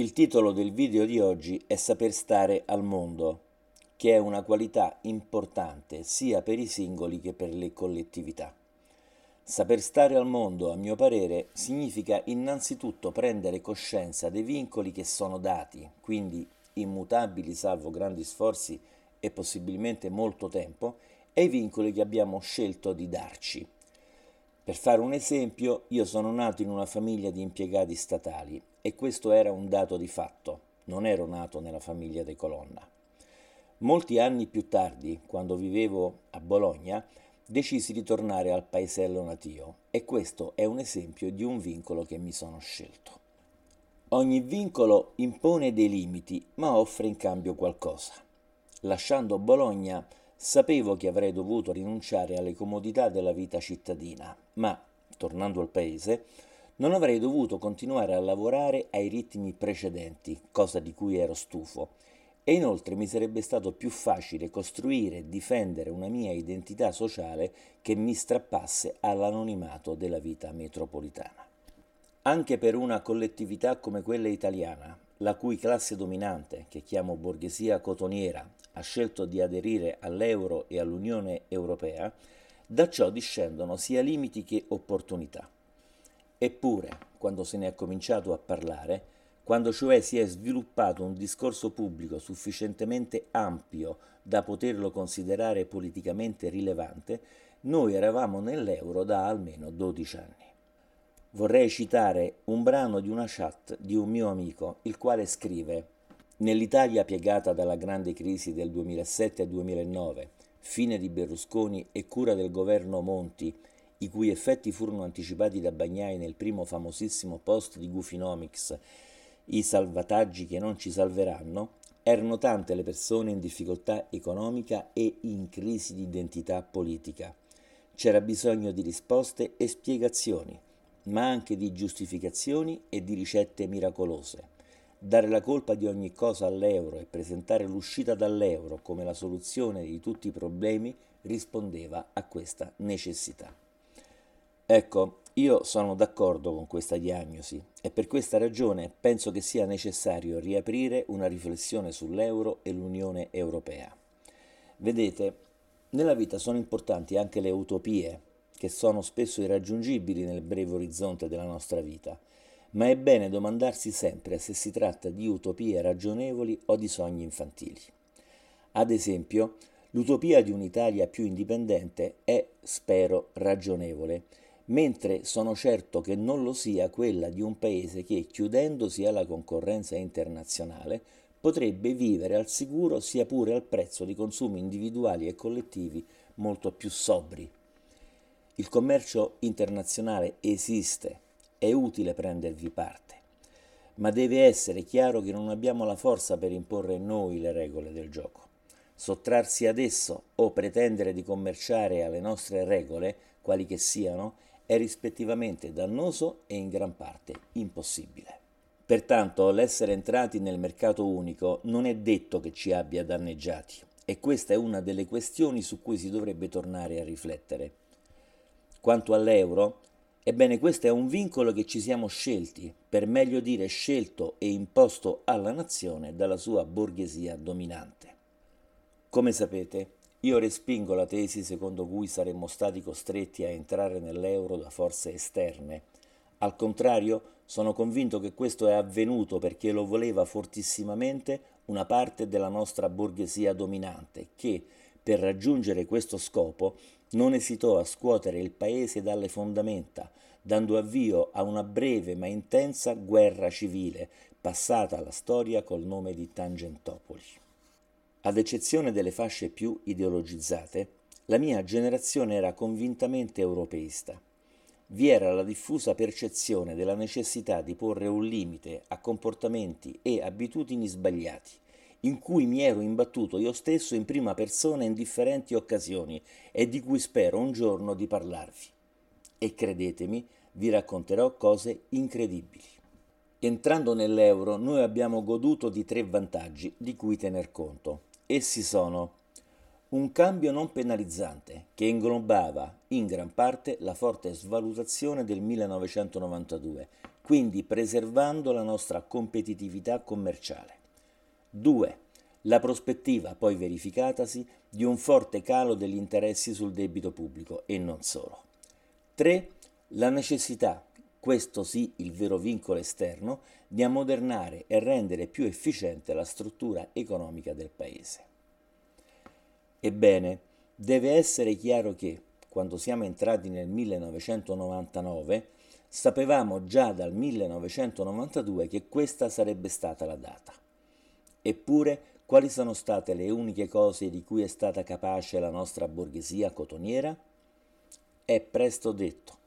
Il titolo del video di oggi è Saper stare al mondo, che è una qualità importante sia per i singoli che per le collettività. Saper stare al mondo, a mio parere, significa innanzitutto prendere coscienza dei vincoli che sono dati, quindi immutabili salvo grandi sforzi e possibilmente molto tempo, e i vincoli che abbiamo scelto di darci. Per fare un esempio, io sono nato in una famiglia di impiegati statali e questo era un dato di fatto, non ero nato nella famiglia dei Colonna. Molti anni più tardi, quando vivevo a Bologna, decisi di tornare al paesello natio e questo è un esempio di un vincolo che mi sono scelto. Ogni vincolo impone dei limiti, ma offre in cambio qualcosa. Lasciando Bologna, sapevo che avrei dovuto rinunciare alle comodità della vita cittadina, ma, tornando al paese, non avrei dovuto continuare a lavorare ai ritmi precedenti, cosa di cui ero stufo, e inoltre mi sarebbe stato più facile costruire e difendere una mia identità sociale che mi strappasse all'anonimato della vita metropolitana. Anche per una collettività come quella italiana, la cui classe dominante, che chiamo borghesia cotoniera, ha scelto di aderire all'euro e all'Unione Europea, da ciò discendono sia limiti che opportunità. Eppure, quando se ne è cominciato a parlare, quando cioè si è sviluppato un discorso pubblico sufficientemente ampio da poterlo considerare politicamente rilevante, noi eravamo nell'euro da almeno 12 anni. Vorrei citare un brano di una chat di un mio amico, il quale scrive Nell'Italia piegata dalla grande crisi del 2007-2009, fine di Berlusconi e cura del governo Monti i cui effetti furono anticipati da Bagnai nel primo famosissimo post di Goofinomics, I salvataggi che non ci salveranno, erano tante le persone in difficoltà economica e in crisi di identità politica. C'era bisogno di risposte e spiegazioni, ma anche di giustificazioni e di ricette miracolose. Dare la colpa di ogni cosa all'euro e presentare l'uscita dall'euro come la soluzione di tutti i problemi rispondeva a questa necessità. Ecco, io sono d'accordo con questa diagnosi e per questa ragione penso che sia necessario riaprire una riflessione sull'euro e l'Unione Europea. Vedete, nella vita sono importanti anche le utopie, che sono spesso irraggiungibili nel breve orizzonte della nostra vita, ma è bene domandarsi sempre se si tratta di utopie ragionevoli o di sogni infantili. Ad esempio, l'utopia di un'Italia più indipendente è, spero, ragionevole mentre sono certo che non lo sia quella di un paese che, chiudendosi alla concorrenza internazionale, potrebbe vivere al sicuro sia pure al prezzo di consumi individuali e collettivi molto più sobri. Il commercio internazionale esiste, è utile prendervi parte, ma deve essere chiaro che non abbiamo la forza per imporre noi le regole del gioco. Sottrarsi ad esso o pretendere di commerciare alle nostre regole, quali che siano, è rispettivamente dannoso e in gran parte impossibile. Pertanto l'essere entrati nel mercato unico non è detto che ci abbia danneggiati e questa è una delle questioni su cui si dovrebbe tornare a riflettere. Quanto all'euro, ebbene questo è un vincolo che ci siamo scelti, per meglio dire scelto e imposto alla nazione dalla sua borghesia dominante. Come sapete, io respingo la tesi secondo cui saremmo stati costretti a entrare nell'euro da forze esterne. Al contrario, sono convinto che questo è avvenuto perché lo voleva fortissimamente una parte della nostra borghesia dominante che, per raggiungere questo scopo, non esitò a scuotere il paese dalle fondamenta, dando avvio a una breve ma intensa guerra civile, passata alla storia col nome di Tangentopoli. Ad eccezione delle fasce più ideologizzate, la mia generazione era convintamente europeista. Vi era la diffusa percezione della necessità di porre un limite a comportamenti e abitudini sbagliati, in cui mi ero imbattuto io stesso in prima persona in differenti occasioni e di cui spero un giorno di parlarvi. E credetemi, vi racconterò cose incredibili. Entrando nell'euro noi abbiamo goduto di tre vantaggi di cui tener conto. Essi sono un cambio non penalizzante che inglobava in gran parte la forte svalutazione del 1992, quindi preservando la nostra competitività commerciale. 2. La prospettiva, poi verificatasi, di un forte calo degli interessi sul debito pubblico e non solo. 3. La necessità questo sì il vero vincolo esterno, di ammodernare e rendere più efficiente la struttura economica del Paese. Ebbene, deve essere chiaro che, quando siamo entrati nel 1999, sapevamo già dal 1992 che questa sarebbe stata la data. Eppure, quali sono state le uniche cose di cui è stata capace la nostra borghesia cotoniera? È presto detto,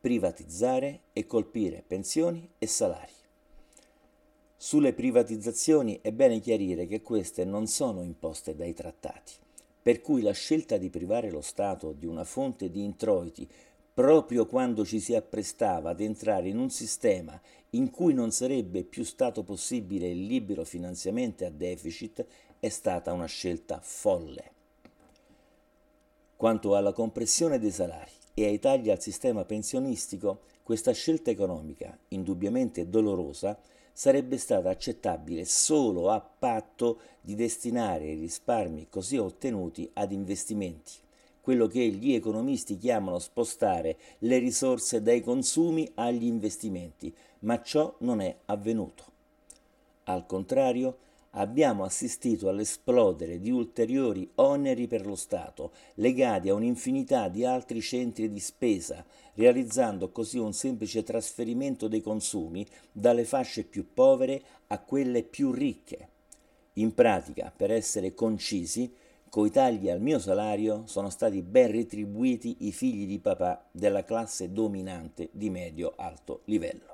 privatizzare e colpire pensioni e salari. Sulle privatizzazioni è bene chiarire che queste non sono imposte dai trattati, per cui la scelta di privare lo Stato di una fonte di introiti proprio quando ci si apprestava ad entrare in un sistema in cui non sarebbe più stato possibile il libero finanziamento a deficit, è stata una scelta folle. Quanto alla compressione dei salari, e ai tagli al sistema pensionistico, questa scelta economica, indubbiamente dolorosa, sarebbe stata accettabile solo a patto di destinare i risparmi così ottenuti ad investimenti, quello che gli economisti chiamano spostare le risorse dai consumi agli investimenti, ma ciò non è avvenuto. Al contrario, abbiamo assistito all'esplodere di ulteriori oneri per lo Stato, legati a un'infinità di altri centri di spesa, realizzando così un semplice trasferimento dei consumi dalle fasce più povere a quelle più ricche. In pratica, per essere concisi, coi tagli al mio salario sono stati ben retribuiti i figli di papà della classe dominante di medio-alto livello.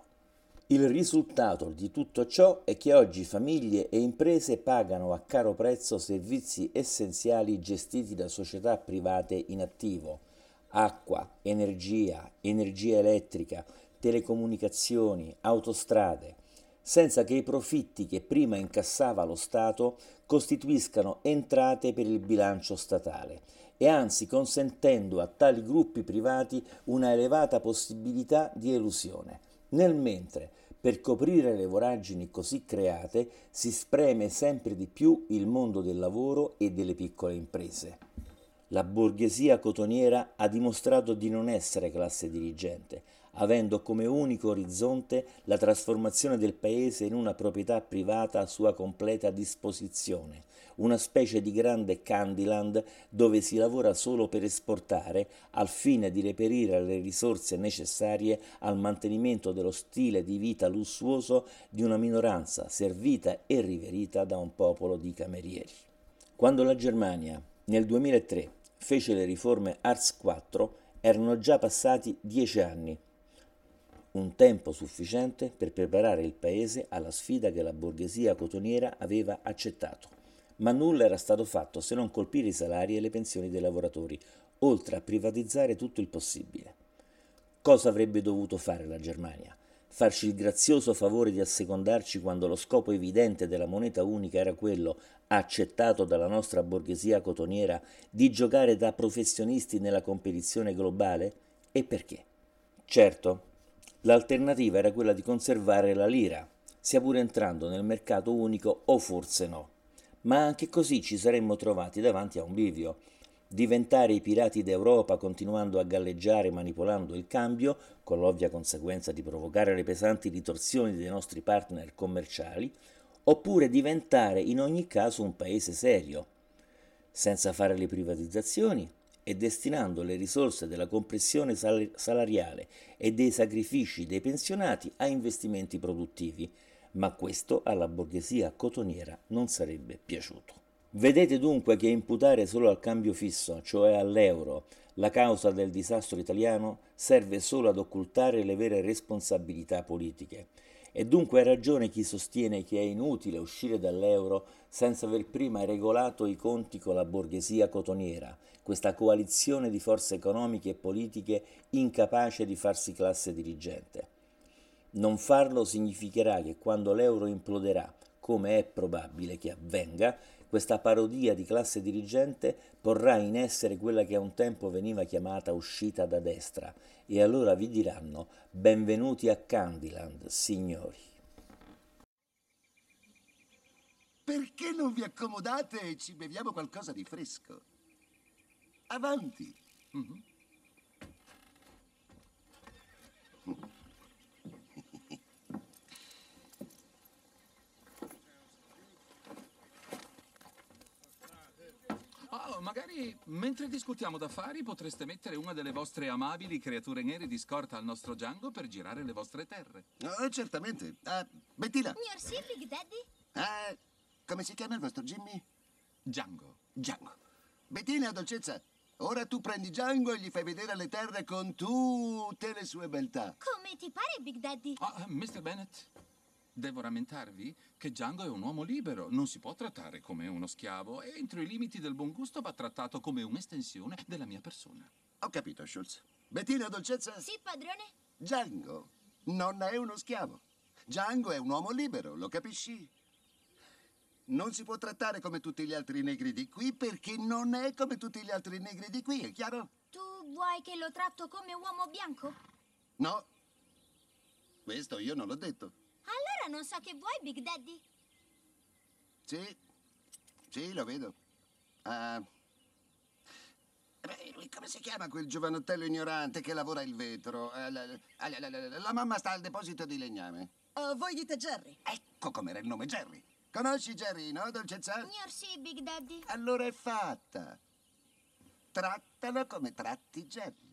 Il risultato di tutto ciò è che oggi famiglie e imprese pagano a caro prezzo servizi essenziali gestiti da società private in attivo. Acqua, energia, energia elettrica, telecomunicazioni, autostrade, senza che i profitti che prima incassava lo Stato costituiscano entrate per il bilancio statale e anzi consentendo a tali gruppi privati una elevata possibilità di elusione. Nel mentre, per coprire le voragini così create, si spreme sempre di più il mondo del lavoro e delle piccole imprese. La borghesia cotoniera ha dimostrato di non essere classe dirigente, avendo come unico orizzonte la trasformazione del paese in una proprietà privata a sua completa disposizione, una specie di grande Candyland dove si lavora solo per esportare al fine di reperire le risorse necessarie al mantenimento dello stile di vita lussuoso di una minoranza servita e riverita da un popolo di camerieri. Quando la Germania nel 2003 fece le riforme Ars 4 erano già passati dieci anni un tempo sufficiente per preparare il paese alla sfida che la borghesia cotoniera aveva accettato. Ma nulla era stato fatto se non colpire i salari e le pensioni dei lavoratori, oltre a privatizzare tutto il possibile. Cosa avrebbe dovuto fare la Germania? Farci il grazioso favore di assecondarci quando lo scopo evidente della moneta unica era quello, accettato dalla nostra borghesia cotoniera, di giocare da professionisti nella competizione globale? E perché? Certo, L'alternativa era quella di conservare la lira, sia pure entrando nel mercato unico o forse no. Ma anche così ci saremmo trovati davanti a un bivio. Diventare i pirati d'Europa continuando a galleggiare manipolando il cambio, con l'ovvia conseguenza di provocare le pesanti ritorsioni dei nostri partner commerciali, oppure diventare in ogni caso un paese serio, senza fare le privatizzazioni, e destinando le risorse della compressione sal- salariale e dei sacrifici dei pensionati a investimenti produttivi, ma questo alla borghesia cotoniera non sarebbe piaciuto. Vedete dunque che imputare solo al cambio fisso, cioè all'euro, la causa del disastro italiano serve solo ad occultare le vere responsabilità politiche. E dunque ha ragione chi sostiene che è inutile uscire dall'euro senza aver prima regolato i conti con la borghesia cotoniera, questa coalizione di forze economiche e politiche incapace di farsi classe dirigente. Non farlo significherà che quando l'euro imploderà, come è probabile che avvenga, questa parodia di classe dirigente porrà in essere quella che a un tempo veniva chiamata uscita da destra, e allora vi diranno benvenuti a Candyland, signori. Perché non vi accomodate e ci beviamo qualcosa di fresco? Avanti. Mm-hmm. magari mentre discutiamo d'affari potreste mettere una delle vostre amabili creature nere di scorta al nostro Django per girare le vostre terre. Oh, certamente. Uh, Bettina. Signor Big Daddy. Uh, come si chiama il vostro Jimmy? Django. Django. Bettina, dolcezza. Ora tu prendi Django e gli fai vedere le terre con tutte le sue beltà. Come ti pare, Big Daddy? Ah, Mr. Bennett, Devo rammentarvi che Django è un uomo libero, non si può trattare come uno schiavo e entro i limiti del buon gusto va trattato come un'estensione della mia persona. Ho capito, Schultz. Bettina Dolcezza? Sì, padrone. Django non è uno schiavo. Django è un uomo libero, lo capisci? Non si può trattare come tutti gli altri negri di qui perché non è come tutti gli altri negri di qui, è chiaro? Tu vuoi che lo tratto come uomo bianco? No. Questo io non l'ho detto. Ora non so che vuoi, Big Daddy. Sì, sì, lo vedo. Ah... Beh, come si chiama quel giovanottello ignorante che lavora il vetro? Ah, la, la, la, la mamma sta al deposito di legname. Oh, voi dite Jerry. Ecco com'era il nome, Jerry. Conosci Jerry, no, dolcezza? Signor sì, Big Daddy. Allora è fatta. Trattala come tratti Jerry.